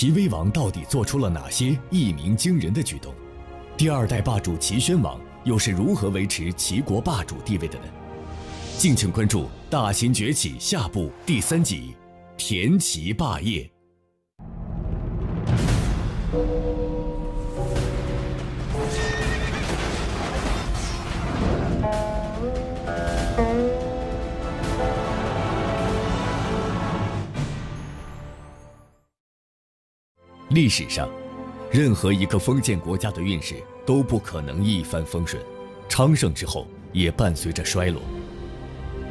齐威王到底做出了哪些一鸣惊人的举动？第二代霸主齐宣王又是如何维持齐国霸主地位的呢？敬请关注《大秦崛起》下部第三集《田齐霸业》。历史上，任何一个封建国家的运势都不可能一帆风顺，昌盛之后也伴随着衰落。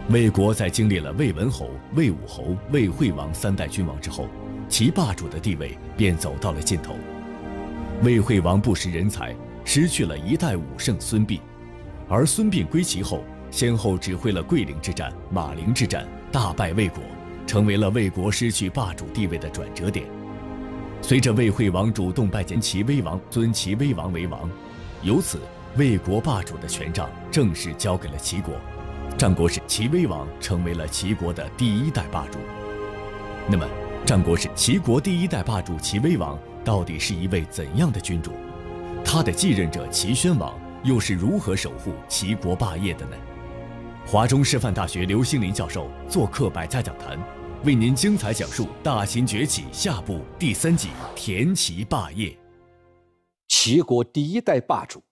魏国在经历了魏文侯、魏武侯、魏惠王三代君王之后，其霸主的地位便走到了尽头。魏惠王不识人才，失去了一代武圣孙膑，而孙膑归齐后，先后指挥了桂陵之战、马陵之战，大败魏国，成为了魏国失去霸主地位的转折点。随着魏惠王主动拜见齐威王，尊齐威王为王，由此魏国霸主的权杖正式交给了齐国。战国时，齐威王成为了齐国的第一代霸主。那么，战国时齐国第一代霸主齐威王到底是一位怎样的君主？他的继任者齐宣王又是如何守护齐国霸业的呢？华中师范大学刘兴林教授做客百家讲坛。为您精彩讲述《大秦崛起》下部第三集《田齐霸业》，齐国第一代霸主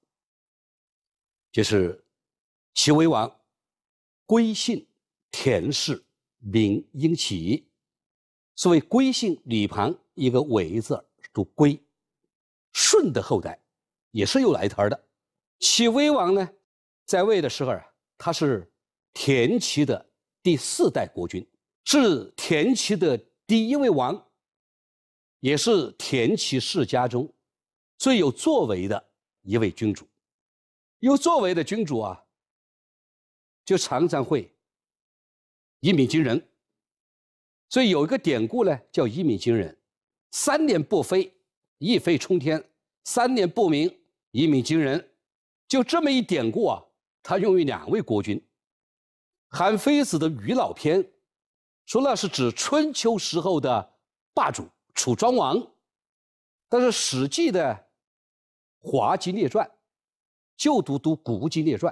就是齐威王，归姓田氏，名英齐。所谓归姓，女旁一个韦字儿，读归。舜的后代，也是有来头的。齐威王呢，在位的时候啊，他是田齐的第四代国君。是田齐的第一位王，也是田齐世家中最有作为的一位君主。有作为的君主啊，就常常会一鸣惊人。所以有一个典故呢，叫“一鸣惊人”。三年不飞，一飞冲天；三年不鸣，一鸣惊人。就这么一典故啊，它用于两位国君。韩非子的《鱼老篇》。说那是指春秋时候的霸主楚庄王，但是《史记》的《滑稽列传》，就读读《古今列传》，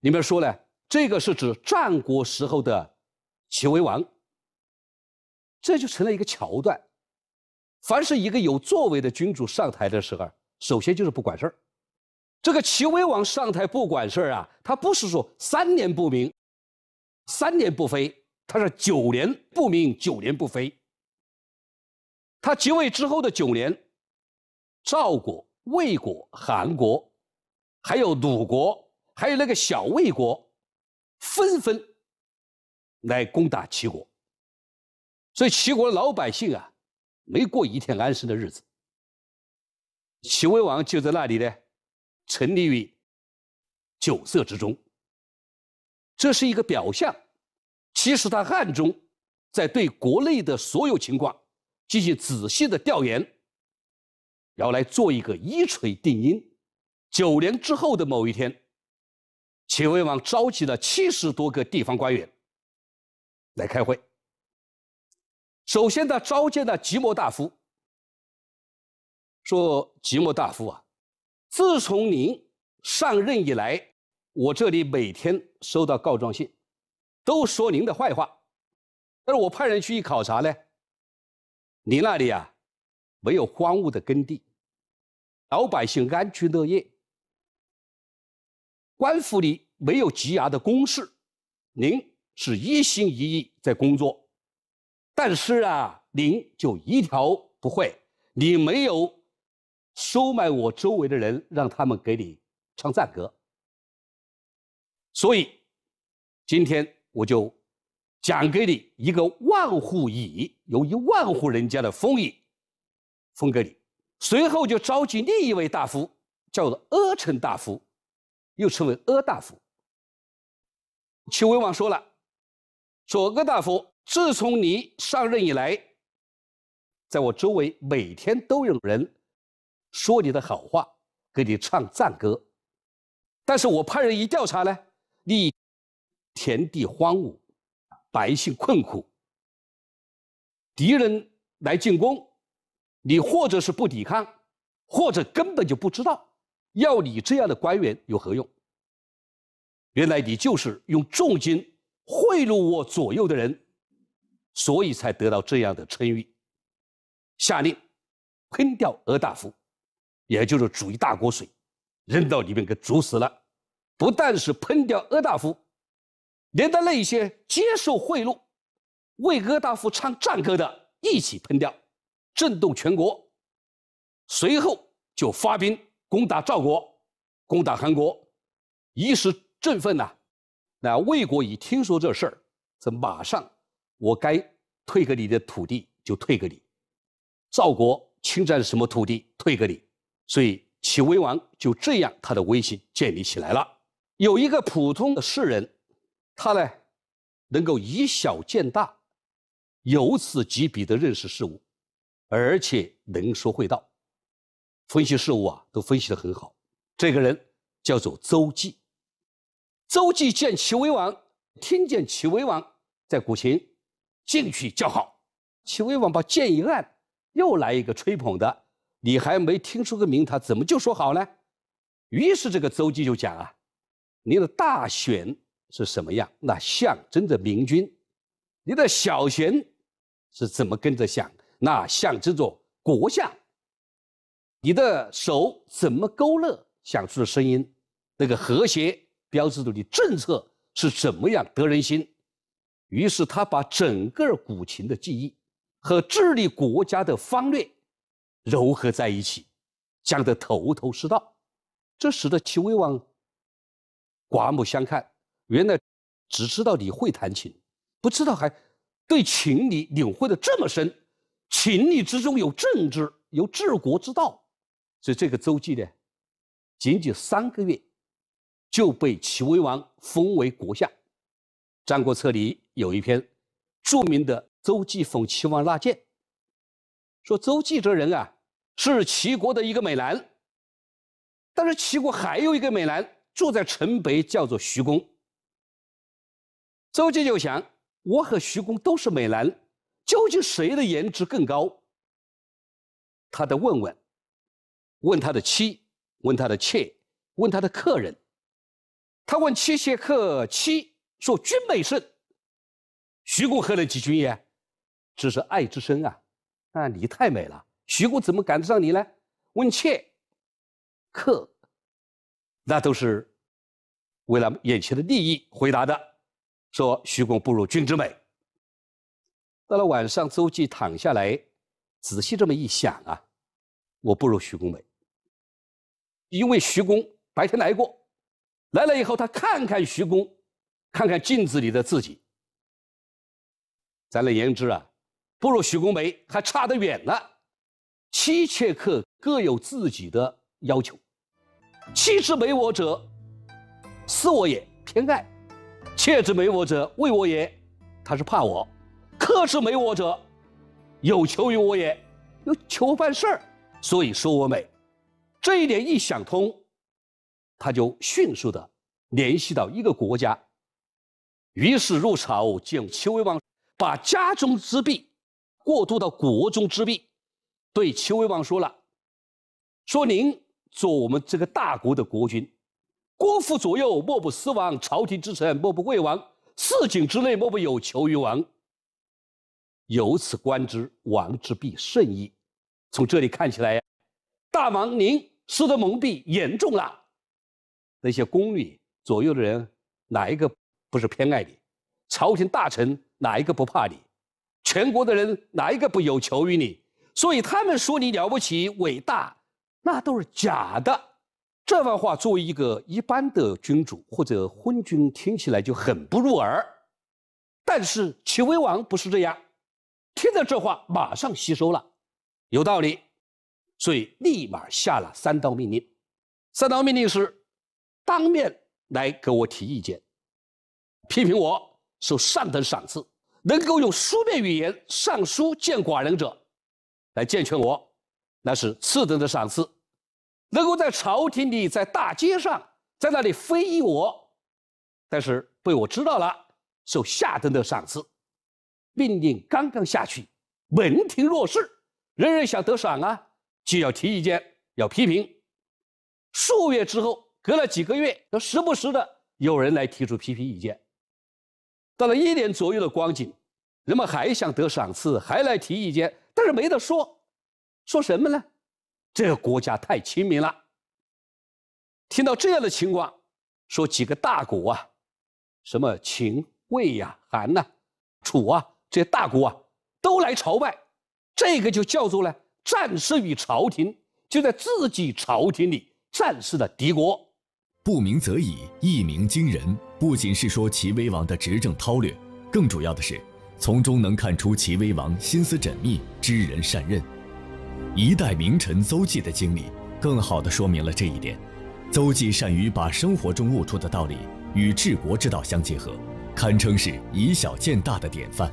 里面说呢，这个是指战国时候的齐威王。这就成了一个桥段。凡是一个有作为的君主上台的时候，首先就是不管事儿。这个齐威王上台不管事儿啊，他不是说三年不鸣，三年不飞。他是九年不明，九年不飞。他即位之后的九年，赵国、魏国、韩国，还有鲁国，还有那个小魏国，纷纷来攻打齐国。所以齐国的老百姓啊，没过一天安生的日子。齐威王就在那里呢，沉溺于酒色之中。这是一个表象。其实他暗中在对国内的所有情况进行仔细的调研，然后来做一个一锤定音。九年之后的某一天，秦威王召集了七十多个地方官员来开会。首先他召见了即墨大夫，说：“即墨大夫啊，自从您上任以来，我这里每天收到告状信。”都说您的坏话，但是我派人去一考察呢，您那里啊，没有荒芜的耕地，老百姓安居乐业，官府里没有积压的公事，您是一心一意在工作，但是啊，您就一条不会，你没有收买我周围的人，让他们给你唱赞歌，所以今天。我就讲给你一个万户邑，有一万户人家的封邑封给你。随后就召集另一位大夫，叫做阿城大夫，又称为阿大夫。齐威王说了：“左阿大夫，自从你上任以来，在我周围每天都有人说你的好话，给你唱赞歌。但是我派人一调查呢，你。”田地荒芜，百姓困苦。敌人来进攻，你或者是不抵抗，或者根本就不知道。要你这样的官员有何用？原来你就是用重金贿赂我左右的人，所以才得到这样的称誉。下令，喷掉阿大夫，也就是煮一大锅水，扔到里面给煮死了。不但是喷掉阿大夫。连带那些接受贿赂、为歌大夫唱战歌的一起喷掉，震动全国。随后就发兵攻打赵国、攻打韩国，一时振奋呐。那魏国一听说这事儿，这马上我该退给你的土地就退给你，赵国侵占什么土地退给你。所以齐威王就这样，他的威信建立起来了。有一个普通的士人。他呢，能够以小见大，由此及彼的认识事物，而且能说会道，分析事物啊都分析的很好。这个人叫做周忌。周忌见齐威王，听见齐威王在鼓琴，进去叫好。齐威王把剑一按，又来一个吹捧的。你还没听出个名堂，怎么就说好呢？于是这个周忌就讲啊，您的大选。是什么样？那象征着明君，你的小弦是怎么跟着响？那象征着国象。你的手怎么勾勒，响出的声音那个和谐，标志着你政策是怎么样得人心。于是他把整个古琴的记忆和治理国家的方略糅合在一起，讲得头头是道，这使得齐威王刮目相看。原来只知道你会弹琴，不知道还对琴理领会的这么深。琴理之中有政治，有治国之道，所以这个周忌呢，仅仅三个月就被齐威王封为国相。《战国策》里有一篇著名的《周忌讽齐王纳谏》，说周忌这人啊是齐国的一个美男，但是齐国还有一个美男住在城北，叫做徐公。周姬就想，我和徐公都是美男，究竟谁的颜值更高？他得问问，问他的妻，问他的妾，问他的客人。他问妻妾客妻，说君美甚。徐公喝了几军也，只是爱之深啊。啊，你太美了，徐公怎么赶得上你呢？问妾客，那都是为了眼前的利益回答的。说徐公不如君之美。到了晚上，周忌躺下来，仔细这么一想啊，我不如徐公美，因为徐公白天来过，来了以后，他看看徐公，看看镜子里的自己。咱来言之啊，不如徐公美，还差得远呢。妻妾客各有自己的要求，妻之美我者，私我也，偏爱。妾之美我者，畏我也；他是怕我。客之美我者，有求于我也，有求办事儿，所以说我美。这一点一想通，他就迅速的联系到一个国家。于是入朝见齐威王，把家中之弊过渡到国中之弊，对齐威王说了：“说您做我们这个大国的国君。”国父左右莫不思亡，朝廷之臣莫不畏王，四井之内莫不有求于王。由此观之，王之必甚矣。从这里看起来，大王您失德蒙蔽严重了。那些宫女左右的人，哪一个不是偏爱你？朝廷大臣哪一个不怕你？全国的人哪一个不有求于你？所以他们说你了不起、伟大，那都是假的。这番话作为一个一般的君主或者昏君听起来就很不入耳，但是齐威王不是这样，听到这话马上吸收了，有道理，所以立马下了三道命令。三道命令是：当面来给我提意见，批评我，受上等赏赐；能够用书面语言上书见寡人者，来健全我，那是次等的赏赐。能够在朝廷里，在大街上，在那里非议我，但是被我知道了，受下等的赏赐。命令刚刚下去，门庭若市，人人想得赏啊，就要提意见，要批评。数月之后，隔了几个月，都时不时的有人来提出批评意见。到了一年左右的光景，人们还想得赏赐，还来提意见，但是没得说，说什么呢？这个国家太亲民了。听到这样的情况，说几个大国啊，什么秦、魏呀、韩呐、楚啊，这些大国啊，都来朝拜，这个就叫做呢，战胜于朝廷，就在自己朝廷里战胜了敌国。不鸣则已，一鸣惊人，不仅是说齐威王的执政韬略，更主要的是从中能看出齐威王心思缜密，知人善任。一代名臣邹忌的经历，更好的说明了这一点。邹忌善于把生活中悟出的道理与治国之道相结合，堪称是以小见大的典范。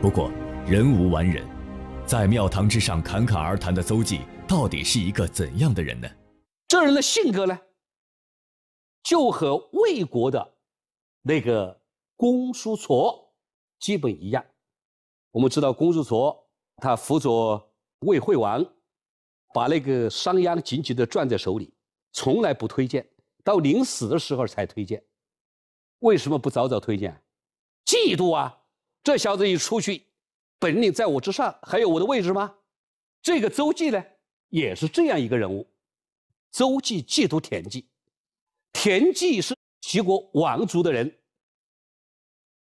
不过，人无完人，在庙堂之上侃侃而谈的邹忌，到底是一个怎样的人呢？这人的性格呢，就和魏国的那个公叔痤基本一样。我们知道，公叔痤他辅佐。魏惠王把那个商鞅紧紧的攥在手里，从来不推荐，到临死的时候才推荐。为什么不早早推荐？嫉妒啊！这小子一出去，本领在我之上，还有我的位置吗？这个周忌呢，也是这样一个人物。周忌嫉妒田忌，田忌是齐国王族的人，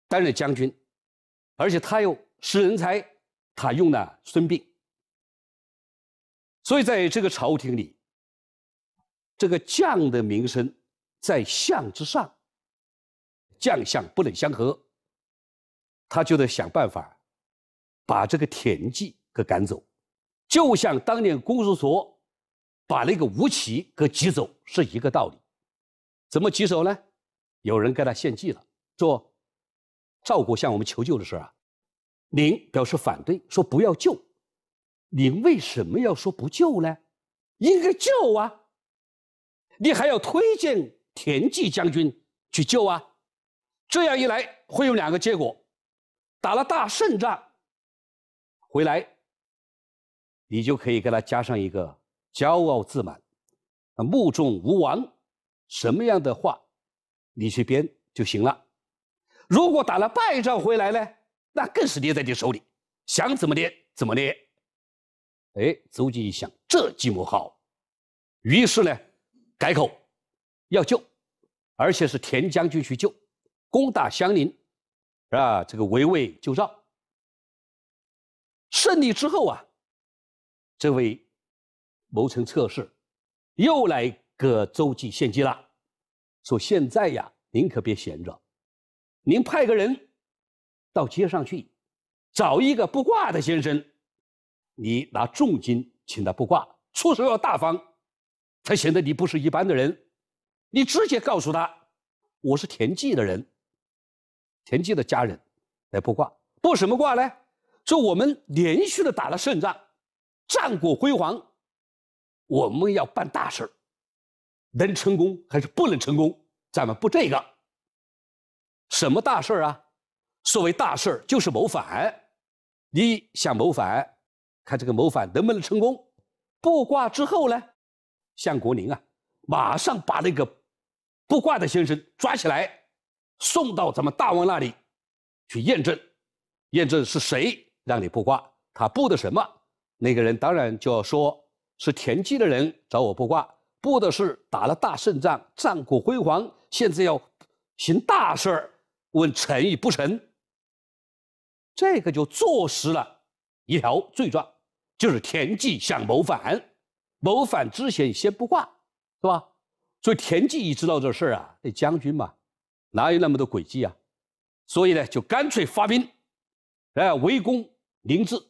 担任将军，而且他又识人才，他用了孙膑。所以，在这个朝廷里，这个将的名声在相之上，将相不能相合。他就得想办法，把这个田忌给赶走，就像当年公叔痤把那个吴起给挤走是一个道理。怎么挤走呢？有人给他献计了，说赵国向我们求救的事候啊，您表示反对，说不要救。您为什么要说不救呢？应该救啊！你还要推荐田忌将军去救啊！这样一来会有两个结果：打了大胜仗回来，你就可以给他加上一个骄傲自满、那目中无王什么样的话，你去编就行了。如果打了败仗回来呢，那更是捏在你手里，想怎么捏怎么捏。哎，周忌一想，这计谋好，于是呢，改口要救，而且是田将军去救，攻打相邻，是吧？这个围魏救赵。胜利之后啊，这位谋臣测试又来给周忌献计了，说现在呀，您可别闲着，您派个人到街上去，找一个不挂的先生。你拿重金请他卜卦，出手要大方，才显得你不是一般的人。你直接告诉他，我是田忌的人，田忌的家人来卜卦。卜什么卦呢？说我们连续的打了胜仗，战果辉煌，我们要办大事儿，能成功还是不能成功？咱们卜这个。什么大事儿啊？所谓大事儿就是谋反，你想谋反？看这个谋反能不能成功？布卦之后呢，相国林啊，马上把那个布卦的先生抓起来，送到咱们大王那里去验证，验证是谁让你布卦，他布的什么？那个人当然就要说是田忌的人找我布卦，布的是打了大胜仗，战果辉煌，现在要行大事儿，问成与不成。这个就坐实了。一条罪状，就是田忌想谋反。谋反之前先不挂，是吧？所以田忌一知道这事儿啊，这将军嘛，哪有那么多诡计啊？所以呢，就干脆发兵，哎，围攻临淄，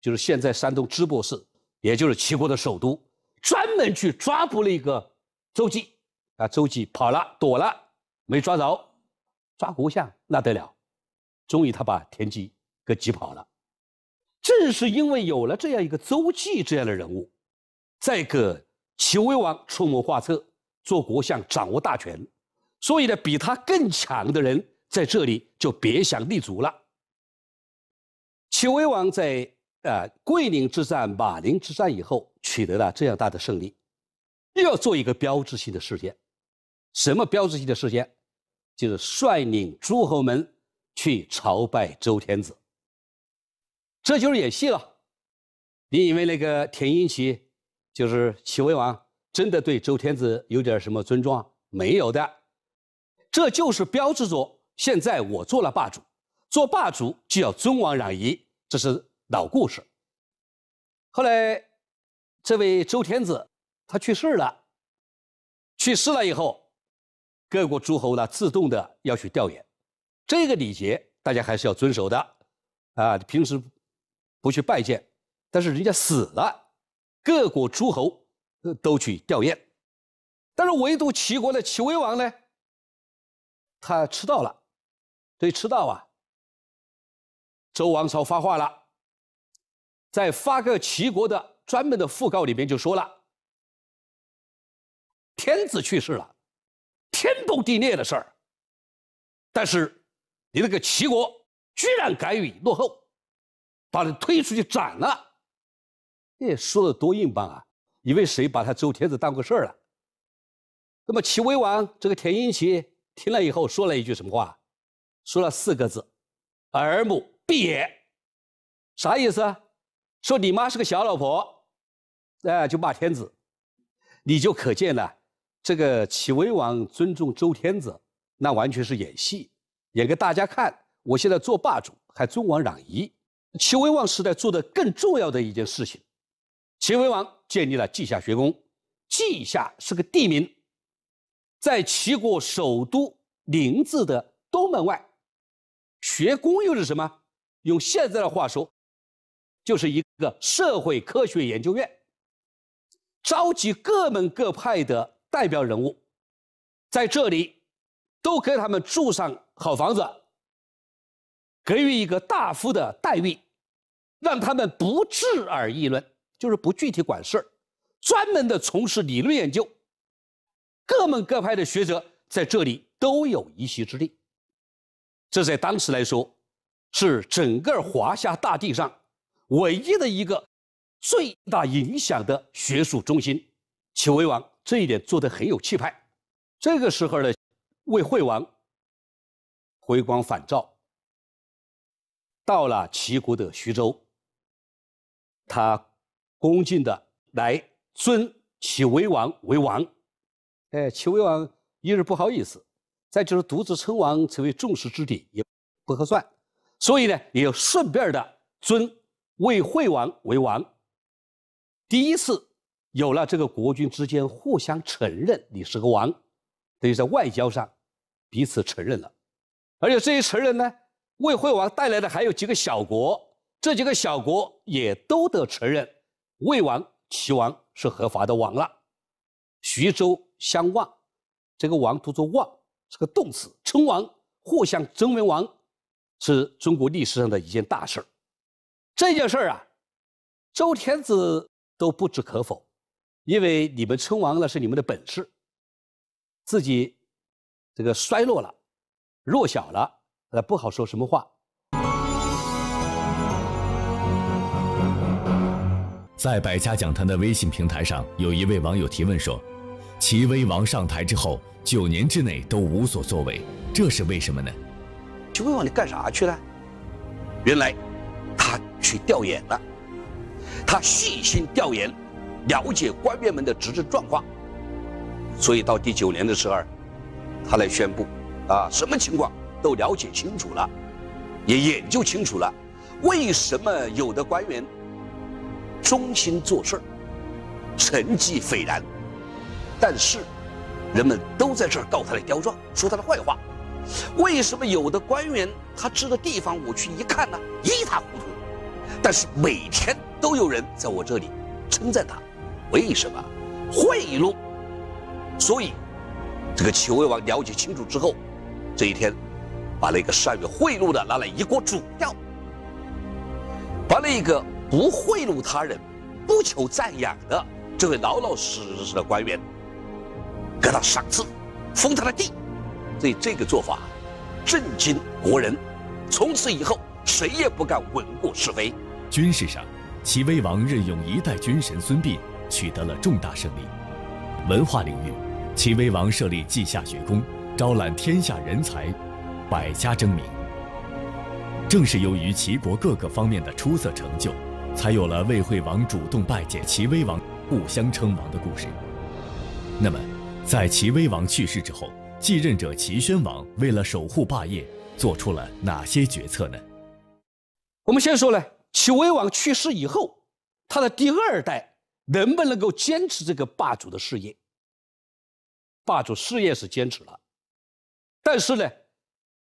就是现在山东淄博市，也就是齐国的首都，专门去抓捕那个周忌。啊，周忌跑了，躲了，没抓着，抓国相那得了。终于他把田忌给挤跑了。正是因为有了这样一个周忌这样的人物，在给齐威王出谋划策、做国相、掌握大权，所以呢，比他更强的人在这里就别想立足了。齐威王在呃桂林之战、马陵之战以后取得了这样大的胜利，又要做一个标志性的事件，什么标志性的事件？就是率领诸侯们去朝拜周天子。这就是演戏了。你以为那个田婴齐就是齐威王真的对周天子有点什么尊重？没有的，这就是标志着现在我做了霸主，做霸主就要尊王攘夷，这是老故事。后来，这位周天子他去世了，去世了以后，各国诸侯呢自动的要去调研，这个礼节大家还是要遵守的啊，平时。回去拜见，但是人家死了，各国诸侯都去吊唁，但是唯独齐国的齐威王呢，他迟到了。对迟到啊，周王朝发话了，在发个齐国的专门的讣告里面就说了：天子去世了，天崩地裂的事儿。但是你那个齐国居然敢于落后。把他推出去斩了，哎，说的多硬棒啊！以为谁把他周天子当回事儿了？那么齐威王这个田婴齐听了以后说了一句什么话？说了四个字：“耳母必也。”啥意思？说你妈是个小老婆，哎，就骂天子。你就可见了，这个齐威王尊重周天子，那完全是演戏，演给大家看。我现在做霸主，还尊王攘夷。齐威王时代做的更重要的一件事情，齐威王建立了稷下学宫。稷下是个地名，在齐国首都临淄的东门外。学宫又是什么？用现在的话说，就是一个社会科学研究院。召集各门各派的代表人物，在这里都给他们住上好房子，给予一个大夫的待遇。让他们不置而议论，就是不具体管事专门的从事理论研究。各门各派的学者在这里都有一席之地。这在当时来说，是整个华夏大地上唯一的一个最大影响的学术中心。齐威王这一点做得很有气派。这个时候呢，魏惠王回光返照，到了齐国的徐州。他恭敬的来尊齐威王为王，哎，齐威王一是不好意思，再就是独自称王成为众矢之的也不合算，所以呢，也顺便的尊魏惠王为王。第一次有了这个国君之间互相承认你是个王，等于在外交上彼此承认了，而且这些承认呢，魏惠王带来的还有几个小国。这几个小国也都得承认魏王、齐王是合法的王了。徐州相望，这个“王”读作“望”，是个动词，称王，互相争为王，是中国历史上的一件大事这件事儿啊，周天子都不置可否，因为你们称王那是你们的本事，自己这个衰落了、弱小了，呃，不好说什么话。在百家讲坛的微信平台上，有一位网友提问说：“齐威王上台之后，九年之内都无所作为，这是为什么呢？”齐威王你干啥去了？原来，他去调研了，他细心调研，了解官员们的执政状况。所以到第九年的时候，他来宣布：“啊，什么情况都了解清楚了，也研究清楚了，为什么有的官员？”忠心做事儿，成绩斐然，但是人们都在这儿告他的刁状，说他的坏话。为什么有的官员他知的地方我去一看呢，一塌糊涂，但是每天都有人在我这里称赞他，为什么？贿赂。所以这个齐威王了解清楚之后，这一天把那个善于贿赂的拿来一锅煮掉，把那个。不贿赂他人，不求赞扬的这位老老实实的官员，得到赏赐，封他的地。对这个做法，震惊国人。从此以后，谁也不敢罔过是非。军事上，齐威王任用一代军神孙膑，取得了重大胜利。文化领域，齐威王设立稷下学宫，招揽天下人才，百家争鸣。正是由于齐国各个方面的出色成就。才有了魏惠王主动拜见齐威王，互相称王的故事。那么，在齐威王去世之后，继任者齐宣王为了守护霸业，做出了哪些决策呢？我们先说呢，齐威王去世以后，他的第二代能不能够坚持这个霸主的事业？霸主事业是坚持了，但是呢，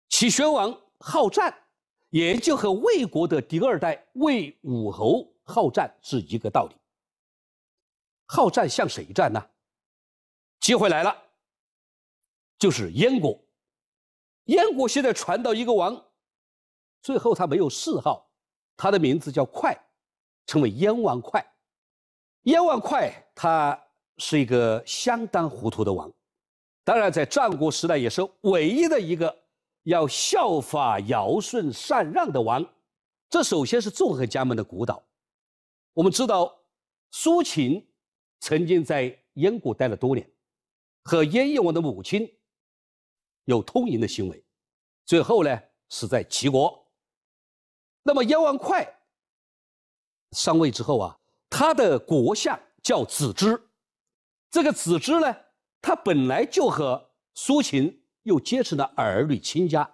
齐宣王好战。也就和魏国的第二代魏武侯好战是一个道理。好战向谁战呢？机会来了，就是燕国。燕国现在传到一个王，最后他没有谥号，他的名字叫快，称为燕王快。燕王快他是一个相当糊涂的王，当然在战国时代也是唯一的一个。要效法尧舜禅让的王，这首先是纵横家们的古岛。我们知道，苏秦曾经在燕国待了多年，和燕燕王的母亲有通淫的行为，最后呢死在齐国。那么燕王哙上位之后啊，他的国相叫子之，这个子之呢，他本来就和苏秦。又结成了儿女亲家。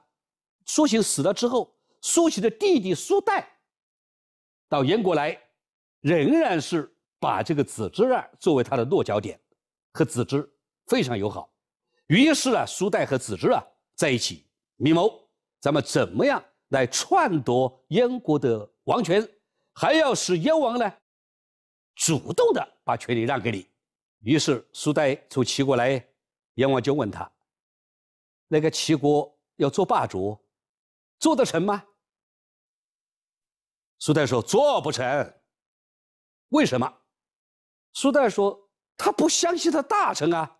苏秦死了之后，苏秦的弟弟苏代到燕国来，仍然是把这个子之二作为他的落脚点，和子之非常友好。于是啊，苏代和子之啊在一起密谋，咱们怎么样来篡夺燕国的王权，还要使燕王呢主动的把权力让给你。于是苏代从齐国来，燕王就问他。那个齐国要做霸主，做得成吗？苏代说做不成。为什么？苏代说他不相信他大臣啊。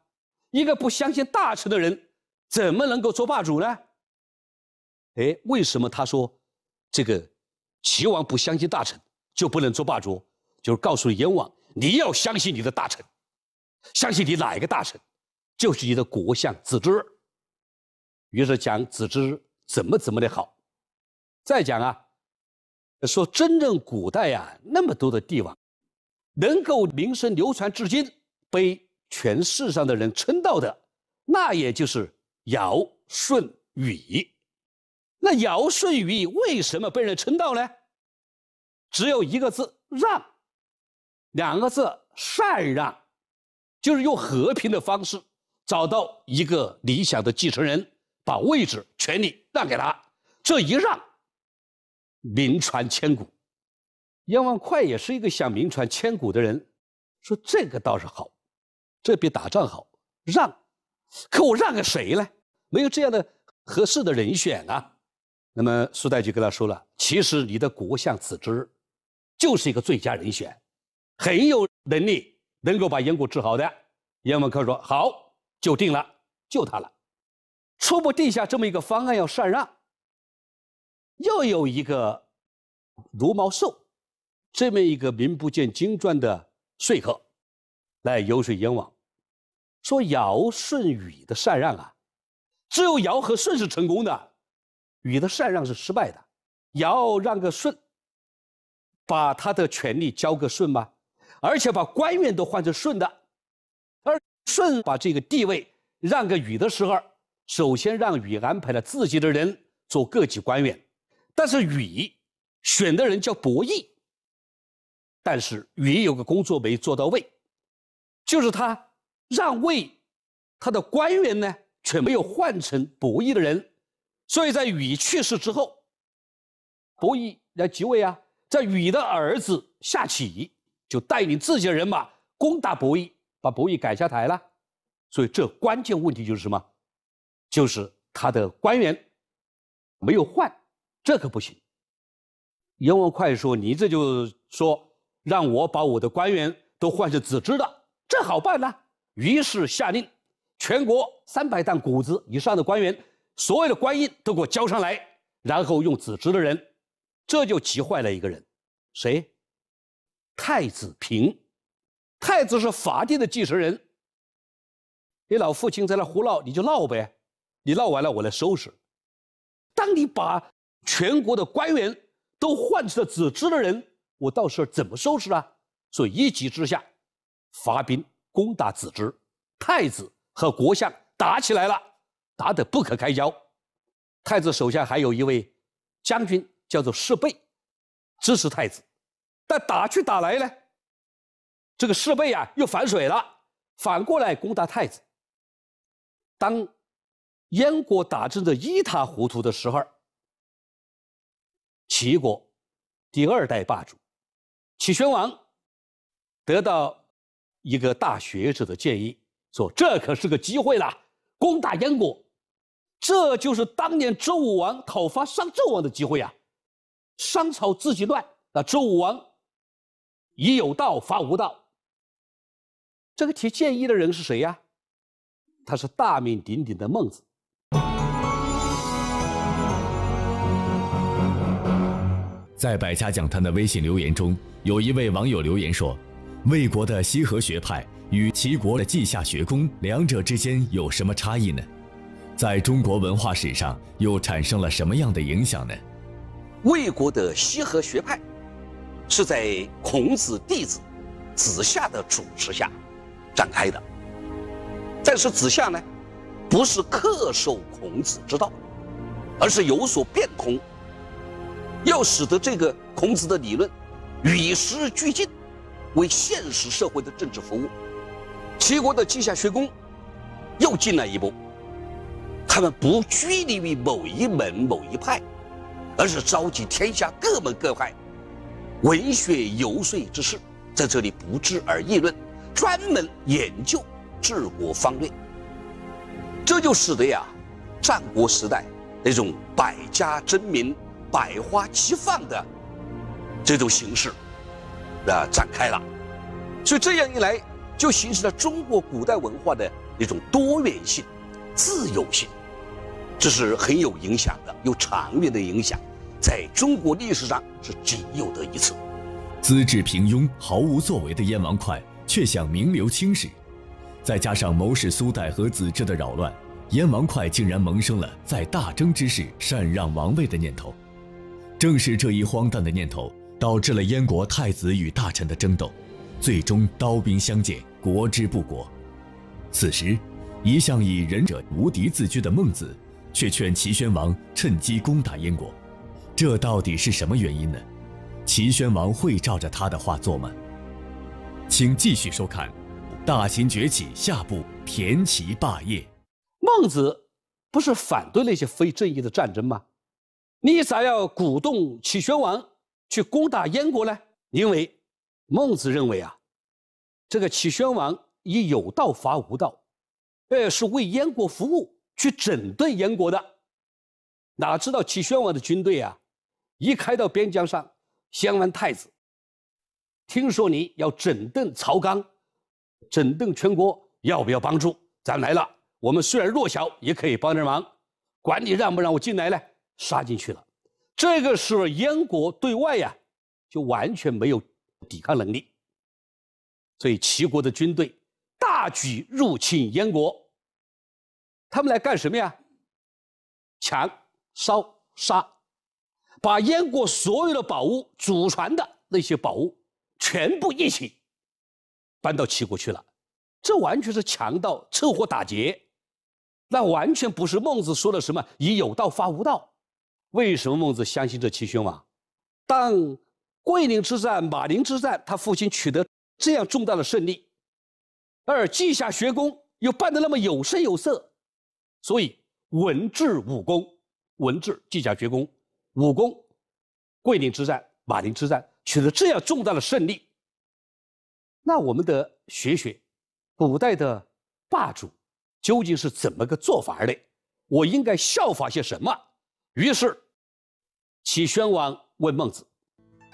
一个不相信大臣的人，怎么能够做霸主呢？哎，为什么他说这个齐王不相信大臣就不能做霸主？就是告诉燕王，你要相信你的大臣，相信你哪一个大臣，就是你的国相子之。于是讲子之怎么怎么的好，再讲啊，说真正古代啊，那么多的帝王，能够名声流传至今，被全世上的人称道的，那也就是尧舜禹。那尧舜禹为什么被人称道呢？只有一个字让，两个字禅让，就是用和平的方式找到一个理想的继承人。把位置、权力让给他，这一让，名传千古。阎王快也是一个想名传千古的人，说这个倒是好，这比打仗好，让。可我让给谁呢？没有这样的合适的人选啊。那么苏代就跟他说了，其实你的国相子之，就是一个最佳人选，很有能力，能够把燕国治好的。阎王快说好，就定了，就他了。初步定下这么一个方案要禅让，又有一个卢毛寿，这么一个名不见经传的说客，来游说燕王，说尧舜禹的禅让啊，只有尧和舜是成功的，禹的禅让是失败的。尧让个舜，把他的权利交个舜吧，而且把官员都换成舜的，而舜把这个地位让给禹的时候。首先让禹安排了自己的人做各级官员，但是禹选的人叫伯益，但是禹有个工作没做到位，就是他让位他的官员呢却没有换成伯益的人，所以在禹去世之后，伯益来即位啊，在禹的儿子夏启就带领自己的人马攻打伯益，把伯益赶下台了，所以这关键问题就是什么？就是他的官员没有换，这可不行。阎王快说，你这就说让我把我的官员都换成子侄的，这好办呐。于是下令，全国三百担谷子以上的官员，所有的官印都给我交上来，然后用子侄的人。这就急坏了一个人，谁？太子平，太子是法定的继承人。你老父亲在那胡闹，你就闹呗。你闹完了，我来收拾。当你把全国的官员都换成了子之的人，我到时候怎么收拾啊？所以一急之下，发兵攻打子之，太子和国相打起来了，打得不可开交。太子手下还有一位将军叫做士倍，支持太子。但打去打来呢，这个士倍啊又反水了，反过来攻打太子。当燕国打战的一塌糊涂的时候，齐国第二代霸主齐宣王得到一个大学者的建议，说这可是个机会啦，攻打燕国，这就是当年周武王讨伐商纣王的机会呀。商朝自己乱，那周武王以有道伐无道。这个提建议的人是谁呀？他是大名鼎鼎的孟子。在百家讲坛的微信留言中，有一位网友留言说：“魏国的西河学派与齐国的稷下学宫，两者之间有什么差异呢？在中国文化史上又产生了什么样的影响呢？”魏国的西河学派，是在孔子弟子子夏的主持下展开的。但是子夏呢，不是恪守孔子之道，而是有所变通。要使得这个孔子的理论与时俱进，为现实社会的政治服务，齐国的稷下学宫又进了一步。他们不拘泥于某一门、某一派，而是召集天下各门各派文学游说之士，在这里不治而议论，专门研究治国方略。这就使得呀，战国时代那种百家争鸣。百花齐放的这种形式，啊，展开了，所以这样一来就形成了中国古代文化的一种多元性、自由性，这是很有影响的，有长远的影响，在中国历史上是仅有的一次。资质平庸、毫无作为的燕王哙，却想名留青史，再加上谋士苏代和子之的扰乱，燕王哙竟然萌生了在大争之时禅让王位的念头。正是这一荒诞的念头，导致了燕国太子与大臣的争斗，最终刀兵相见，国之不国。此时，一向以仁者无敌自居的孟子，却劝齐宣王趁机攻打燕国，这到底是什么原因呢？齐宣王会照着他的话做吗？请继续收看《大秦崛起》下部《田齐霸业》。孟子不是反对那些非正义的战争吗？你咋要鼓动齐宣王去攻打燕国呢？因为孟子认为啊，这个齐宣王以有道伐无道，呃，是为燕国服务去整顿燕国的。哪知道齐宣王的军队啊，一开到边疆上，先问太子听说你要整顿朝纲，整顿全国，要不要帮助？咱来了，我们虽然弱小，也可以帮点忙，管你让不让我进来呢？杀进去了，这个是燕国对外呀，就完全没有抵抗能力。所以齐国的军队大举入侵燕国，他们来干什么呀？抢、烧、杀，把燕国所有的宝物、祖传的那些宝物全部一起搬到齐国去了。这完全是强盗趁火打劫，那完全不是孟子说的什么以有道伐无道。为什么孟子相信这齐宣王？当桂林之战、马陵之战，他父亲取得这样重大的胜利，而稷下学宫又办得那么有声有色，所以文治武功、文治稷下学宫、武功桂林之战、马陵之战取得这样重大的胜利。那我们的学学古代的霸主究竟是怎么个做法来？我应该效法些什么？于是，齐宣王问孟子：“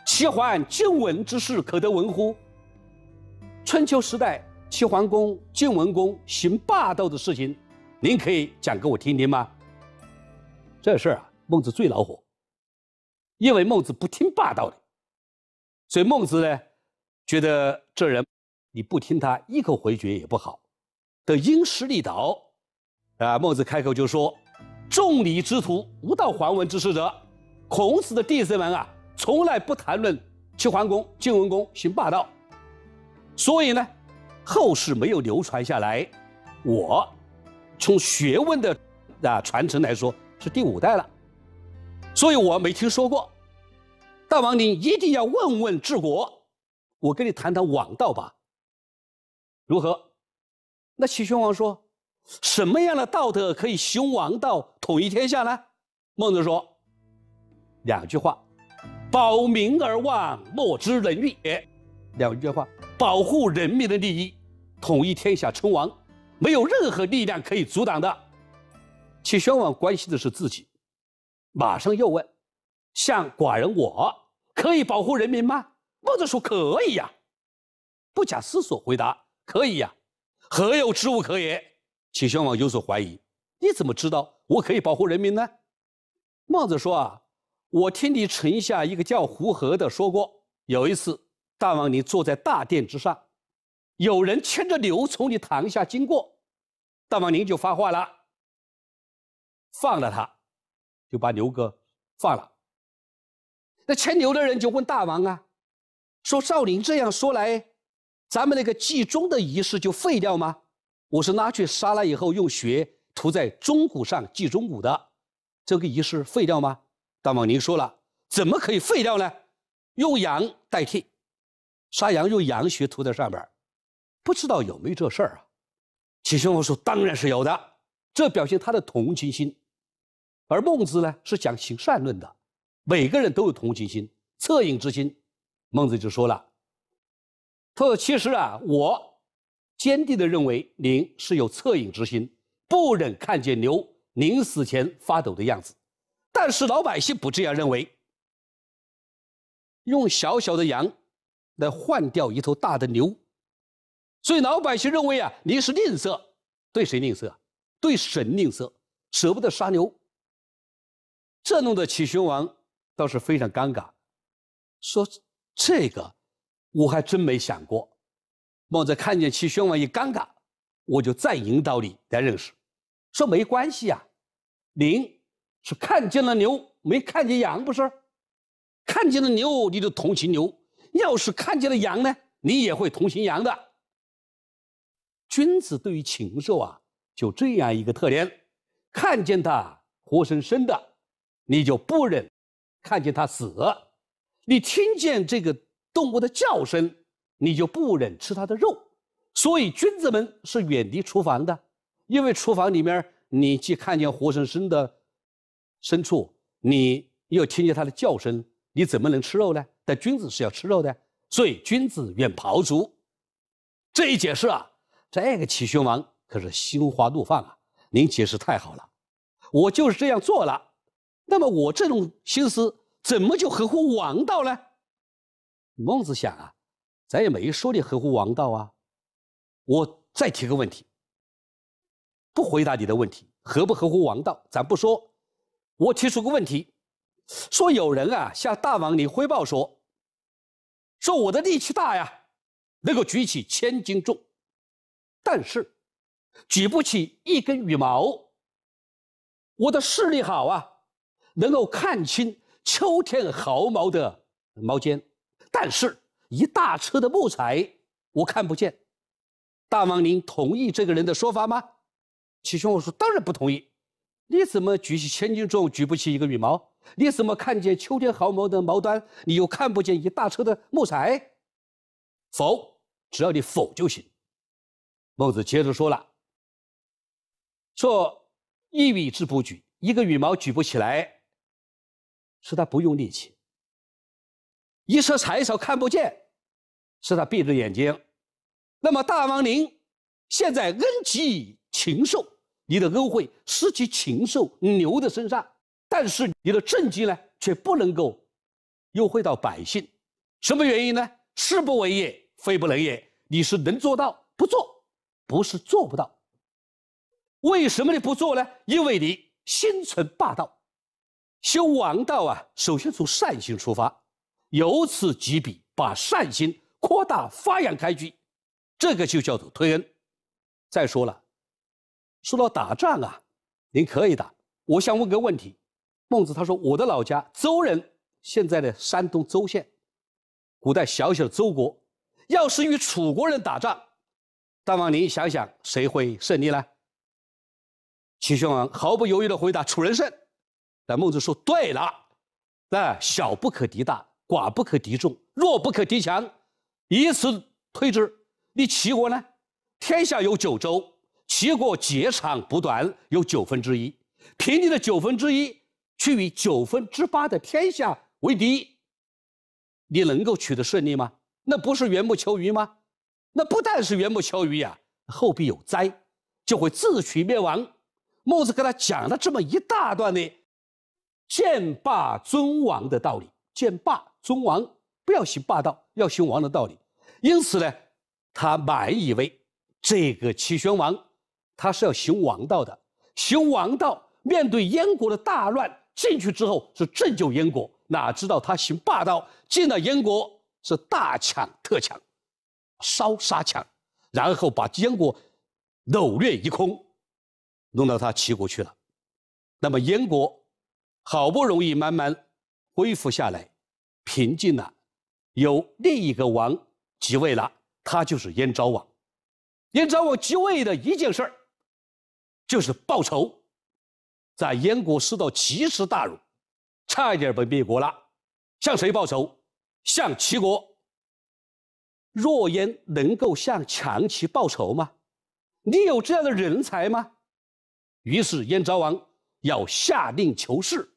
齐桓、晋文之事，可得闻乎？”春秋时代，齐桓公、晋文公行霸道的事情，您可以讲给我听听吗？这事儿啊，孟子最恼火，因为孟子不听霸道的，所以孟子呢，觉得这人你不听他，一口回绝也不好，得因势利导，啊，孟子开口就说。众里之徒，无道还文之师者，孔子的弟子们啊，从来不谈论齐桓公、晋文公行霸道，所以呢，后世没有流传下来。我从学问的啊传承来说，是第五代了，所以我没听说过。大王，您一定要问问治国，我跟你谈谈王道吧，如何？那齐宣王说。什么样的道德可以兴王道、统一天下呢？孟子说两句话：保民而望，莫之能御也。两句话，保护人民的利益，统一天下称王，没有任何力量可以阻挡的。齐宣王关心的是自己，马上又问：向寡人我可以保护人民吗？孟子说可以呀，不假思索回答可以呀，何有之物可也。齐宣王有所怀疑，你怎么知道我可以保护人民呢？孟子说啊，我听你城下一个叫胡和的说过，有一次大王您坐在大殿之上，有人牵着牛从你堂下经过，大王您就发话了，放了他，就把牛哥放了。那牵牛的人就问大王啊，说照您这样说来，咱们那个祭宗的仪式就废掉吗？我是拉去杀了以后，用血涂在钟鼓上祭钟鼓的，这个仪式废掉吗？大王您说了，怎么可以废掉呢？用羊代替，杀羊用羊血涂在上边，不知道有没有这事儿啊？齐宣王说：“当然是有的，这表现他的同情心。”而孟子呢是讲行善论的，每个人都有同情心、恻隐之心。孟子就说了：“他说其实啊，我。”坚定地认为您是有恻隐之心，不忍看见牛临死前发抖的样子，但是老百姓不这样认为。用小小的羊来换掉一头大的牛，所以老百姓认为啊，您是吝啬，对谁吝啬？对神吝啬，舍不得杀牛。这弄得齐宣王倒是非常尴尬，说这个我还真没想过。冒着看见齐宣王一尴尬，我就再引导你来认识，说没关系啊，您是看见了牛，没看见羊不是？看见了牛，你就同情牛；要是看见了羊呢，你也会同情羊的。君子对于禽兽啊，就这样一个特点：看见它活生生的，你就不忍；看见它死，你听见这个动物的叫声。你就不忍吃他的肉，所以君子们是远离厨房的，因为厨房里面你既看见活生生的牲畜，你又听见它的叫声，你怎么能吃肉呢？但君子是要吃肉的，所以君子远庖厨。这一解释啊，这个齐宣王可是心花怒放啊！您解释太好了，我就是这样做了。那么我这种心思怎么就合乎王道呢？孟子想啊。咱也没说你合乎王道啊！我再提个问题，不回答你的问题，合不合乎王道咱不说。我提出个问题，说有人啊向大王你汇报说，说我的力气大呀，能够举起千斤重，但是举不起一根羽毛。我的视力好啊，能够看清秋天毫毛的毛尖，但是。一大车的木材，我看不见。大王，您同意这个人的说法吗？齐宣王说：“当然不同意。你怎么举起千斤重，举不起一个羽毛？你怎么看见秋天毫毛的毛端，你又看不见一大车的木材？”否，只要你否就行。孟子接着说了：“说一羽之不举，一个羽毛举不起来，是他不用力气。”一车柴草看不见，是他闭着眼睛。那么大王您，现在恩及禽兽，你的恩惠施及禽兽牛的身上，但是你的政绩呢，却不能够优惠到百姓。什么原因呢？事不为也，非不能也。你是能做到，不做，不是做不到。为什么你不做呢？因为你心存霸道。修王道啊，首先从善心出发。由此及彼，把善心扩大发扬开去，这个就叫做推恩。再说了，说到打仗啊，您可以打。我想问个问题：孟子他说，我的老家邹人，现在的山东邹县，古代小小的邹国，要是与楚国人打仗，大王您想想，谁会胜利呢？齐宣王毫不犹豫地回答：楚人胜。但孟子说：对了，那小不可敌大。寡不可敌众，弱不可敌强，以此推之，你齐国呢？天下有九州，齐国结长补短有九分之一，凭你的九分之一去与九分之八的天下为敌，你能够取得胜利吗？那不是缘木求鱼吗？那不但是缘木求鱼呀，后必有灾，就会自取灭亡。孟子跟他讲了这么一大段的见霸尊王的道理，见霸。尊王不要行霸道，要行王的道理。因此呢，他满以为这个齐宣王，他是要行王道的。行王道，面对燕国的大乱，进去之后是拯救燕国。哪知道他行霸道，进了燕国是大抢特抢，烧杀抢，然后把燕国掳掠一空，弄到他齐国去了。那么燕国好不容易慢慢恢复下来。平静了，有另一个王即位了，他就是燕昭王。燕昭王即位的一件事儿，就是报仇，在燕国受到奇耻大辱，差一点被灭国了。向谁报仇？向齐国。若燕能够向强齐报仇吗？你有这样的人才吗？于是燕昭王要下令求事，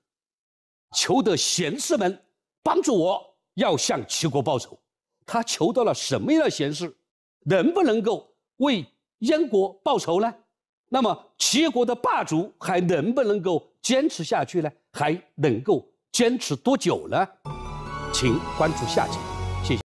求得贤士们。帮助我，要向齐国报仇。他求到了什么样的贤士，能不能够为燕国报仇呢？那么齐国的霸主还能不能够坚持下去呢？还能够坚持多久呢？请关注下集。